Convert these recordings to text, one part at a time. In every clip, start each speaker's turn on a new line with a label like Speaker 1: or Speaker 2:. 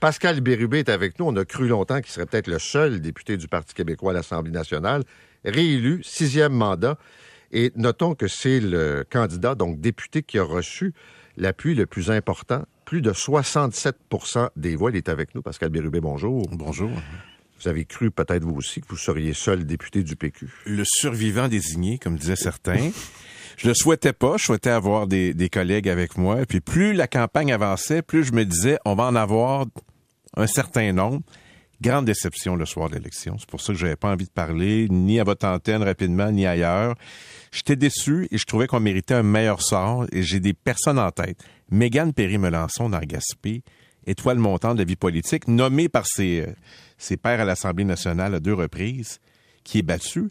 Speaker 1: Pascal Bérubé est avec nous. On a cru longtemps qu'il serait peut-être le seul député du Parti québécois à l'Assemblée nationale, réélu, sixième mandat. Et notons que c'est le candidat, donc député, qui a reçu l'appui le plus important, plus de 67 des voix. Il est avec nous. Pascal Bérubé, bonjour. Bonjour. Vous avez cru, peut-être vous aussi, que vous seriez seul
Speaker 2: député du PQ. Le survivant désigné, comme disaient certains. je le souhaitais pas, je souhaitais avoir des, des collègues avec moi. Puis plus la campagne avançait, plus je me disais, on va en avoir un certain nombre. Grande déception le soir de l'élection. C'est pour ça que je n'avais pas envie de parler, ni à votre antenne rapidement, ni ailleurs. J'étais déçu et je trouvais qu'on méritait un meilleur sort et j'ai des personnes en tête. Mégane Perry-Melançon dans Gaspé, étoile montante de la vie politique, nommée par ses, euh, ses pairs à l'Assemblée nationale à deux reprises, qui est battue.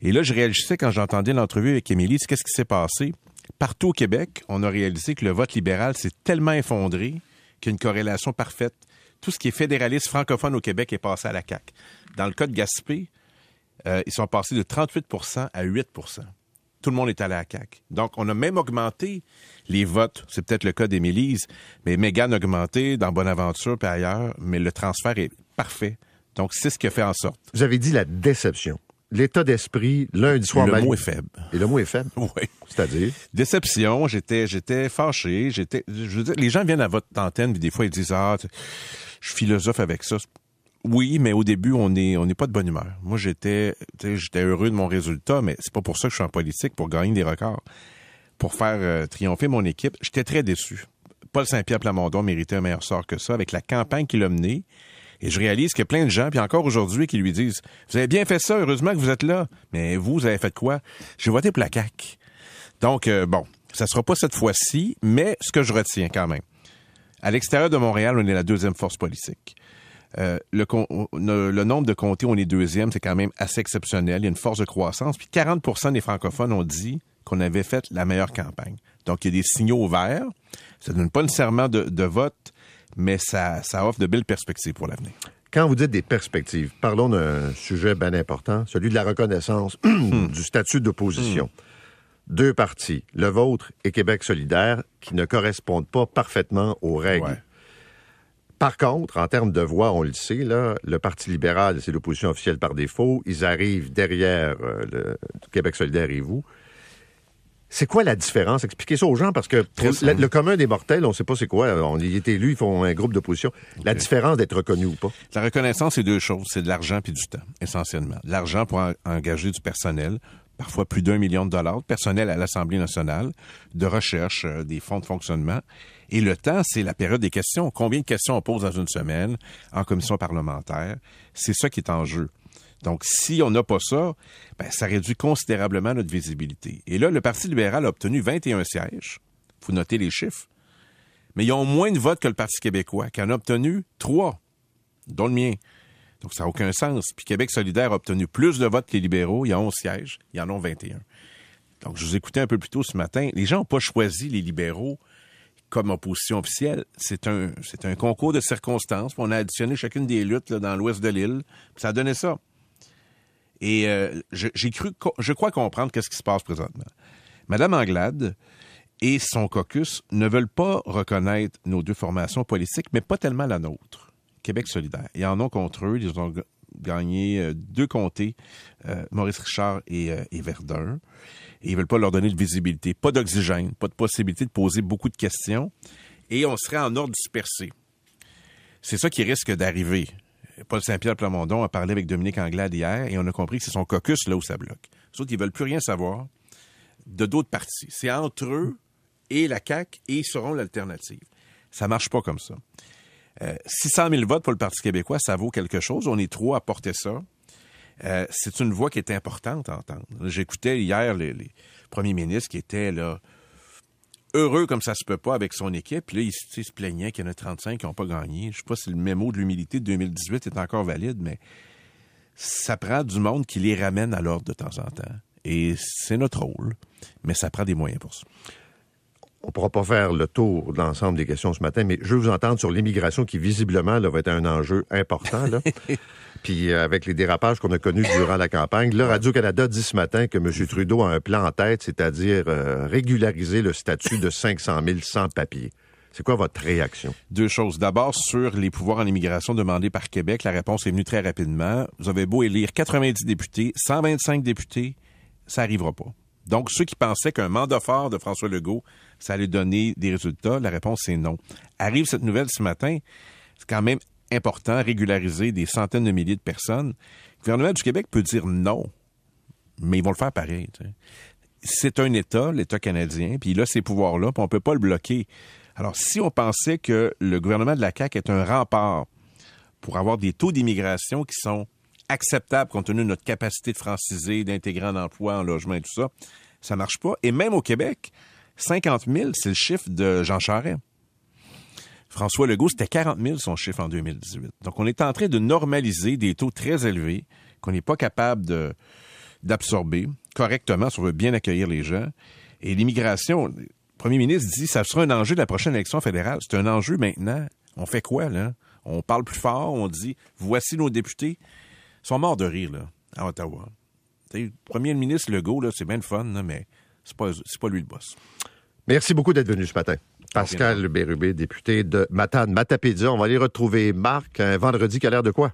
Speaker 2: Et là, je réagissais quand j'entendais l'entrevue avec Émilie. Qu'est-ce qui s'est passé? Partout au Québec, on a réalisé que le vote libéral s'est tellement effondré Qu'une une corrélation parfaite. Tout ce qui est fédéraliste francophone au Québec est passé à la CAQ. Dans le cas de Gaspé, euh, ils sont passés de 38 à 8 tout le monde est allé à la CAQ. Donc, on a même augmenté les votes. C'est peut-être le cas d'Émilise, mais Mégane a augmenté dans Bonaventure et ailleurs, mais le transfert est parfait. Donc, c'est ce qui a fait en sorte. Vous avez dit la déception l'état d'esprit lundi soir. Le mot est faible. Et le mot est faible. Oui. C'est-à-dire? Déception. J'étais, j'étais fâché. J'étais, les gens viennent à votre antenne, puis des fois, ils disent, ah, je philosophe avec ça. Oui, mais au début, on n'est on pas de bonne humeur. Moi, j'étais, j'étais heureux de mon résultat, mais c'est pas pour ça que je suis en politique, pour gagner des records. Pour faire euh, triompher mon équipe, j'étais très déçu. Paul Saint-Pierre Plamondon méritait un meilleur sort que ça avec la campagne qu'il a menée et je réalise qu'il y a plein de gens, puis encore aujourd'hui, qui lui disent Vous avez bien fait ça, heureusement que vous êtes là. Mais vous, vous avez fait quoi? J'ai voté pour la CAQ. Donc, euh, bon, ça sera pas cette fois-ci, mais ce que je retiens quand même. À l'extérieur de Montréal, on est la deuxième force politique. Euh, le, nombre de comtés, on est deuxième, c'est quand même assez exceptionnel. Il y a une force de croissance. Puis 40 des francophones ont dit qu'on avait fait la meilleure campagne. Donc, il y a des signaux verts. Ça ne donne pas nécessairement de, de vote, mais ça, offre de belles perspectives pour l'avenir. Quand vous dites des perspectives, parlons d'un sujet bien important, celui
Speaker 1: de la reconnaissance hmm. du statut d'opposition. Hmm. deux partis, le vôtre et Québec solidaire, qui ne correspondent pas parfaitement aux règles. Par contre, en termes de voix, on le sait, le Parti libéral, c'est l'opposition officielle par défaut. Ils arrivent derrière euh, le Québec solidaire et vous. C'est quoi la différence? Expliquez ça aux gens parce que le, commun des mortels, on ne sait pas c'est quoi. Euh, on y est élu, ils font un groupe d'opposition. La
Speaker 2: différence d'être reconnu ou pas? La reconnaissance, c'est deux choses. C'est de l'argent puis du temps, essentiellement. L'argent pour engager du personnel, parfois plus d'un million de dollars, de personnel à l'Assemblée nationale, de recherche, euh, des fonds de fonctionnement. Et le temps, c'est la période des questions. Combien de questions on pose dans une semaine en commission parlementaire? C'est ça qui est en jeu. Donc, si on n'a pas ça, ben, ça réduit considérablement notre visibilité. Et là, le Parti libéral a obtenu 21 sièges. Vous notez les chiffres. Mais ils ont moins de votes que le Parti québécois, qui en a obtenu trois, dont le mien. Donc, ça n'a aucun sens. Puis Québec solidaire a obtenu plus de votes que les libéraux. Il y a 11 sièges. Ils en ont 21. Donc, je vous écoutais un peu plus tôt ce matin. Les gens n'ont pas choisi les libéraux comme opposition officielle. C'est un, concours de circonstances. On a additionné chacune des luttes dans l'ouest de l'île. Ça a donné ça. Et euh, j'ai cru, je crois comprendre qu'est-ce qui se passe présentement. Madame Anglade et son caucus ne veulent pas reconnaître nos deux formations politiques, mais pas tellement la nôtre, Québec solidaire. Et en ont contre eux, ils ont gagné euh, deux comtés, euh, Maurice Richard et, Verdun. Et ils veulent pas leur donner de visibilité, pas d'oxygène, pas de possibilité de poser beaucoup de questions. Et on serait en ordre dispersé. C'est ça qui risque d'arriver. Paul Saint-Pierre Plamondon a parlé avec Dominique Anglade hier et on a compris que c'est son caucus là où ça bloque. Les autres, ils veulent plus rien savoir de d'autres partis. C'est entre eux et la CAQ et ils seront l'alternative. Ça marche pas comme ça. 600 euh, 000 votes pour le Parti québécois, ça vaut quelque chose. On est trop à porter ça. Euh, c'est une voix qui est importante à entendre. J'écoutais hier les premiers ministres qui étaient là heureux comme ça se peut pas avec son équipe. Puis là, il, se plaignait qu'il y en a 35 qui n'ont pas gagné. Je sais pas si le mémo de l'humilité de 2018 est encore valide, mais ça prend du monde qui les ramène à l'ordre de temps en temps. Et c'est notre rôle, mais ça prend des moyens pour ça
Speaker 1: on ne pourra pas faire le tour de l'ensemble des questions ce matin, mais je veux vous entendre sur l'immigration qui, visiblement, va être un enjeu important. Puis euh, avec les dérapages qu'on a connus durant la campagne, le Radio-Canada dit ce matin que M. Trudeau a un plan en tête, c'est-à-dire euh, régulariser le
Speaker 2: statut de 500 000 sans papiers. C'est quoi votre réaction? Deux choses. D'abord, sur les pouvoirs en immigration demandés par Québec, la réponse est venue très rapidement. Vous avez beau élire 90 députés, 125 députés, ça n'arrivera pas. Donc, ceux qui pensaient qu'un mandat fort de François Legault, ça allait donner des résultats, la réponse c'est non. Arrive cette nouvelle ce matin, c'est quand même important, régulariser des centaines de milliers de personnes. Le gouvernement du Québec peut dire non, mais ils vont le faire pareil. C'est un État, l'État canadien, puis il a ces pouvoirs-là, puis on peut pas le bloquer. Alors, si on pensait que le gouvernement de la CAQ est un rempart pour avoir des taux d'immigration qui sont acceptable compte tenu de notre capacité de franciser, d'intégrer en emploi, en logement et tout ça. Ça marche pas. Et même au Québec, 50 000, c'est le chiffre de Jean Charest. François Legault, c'était 40 000 son chiffre en 2018. Donc, on est en train de normaliser des taux très élevés qu'on n'est pas capable d'absorber correctement si on veut bien accueillir les gens. Et l'immigration, le premier ministre dit, ça sera un enjeu de la prochaine élection fédérale. C'est un enjeu maintenant. On fait quoi, là? On parle plus fort, on dit, voici nos députés, sont morts de rire là, à Ottawa. premier ministre Legault, c'est bien le fun, mais c'est pas, pas lui le boss.
Speaker 1: Merci beaucoup d'être venu ce matin. Pascal Bérubé, député de Matane, Matapédia. On va aller retrouver
Speaker 2: Marc un vendredi qui a l'air de quoi?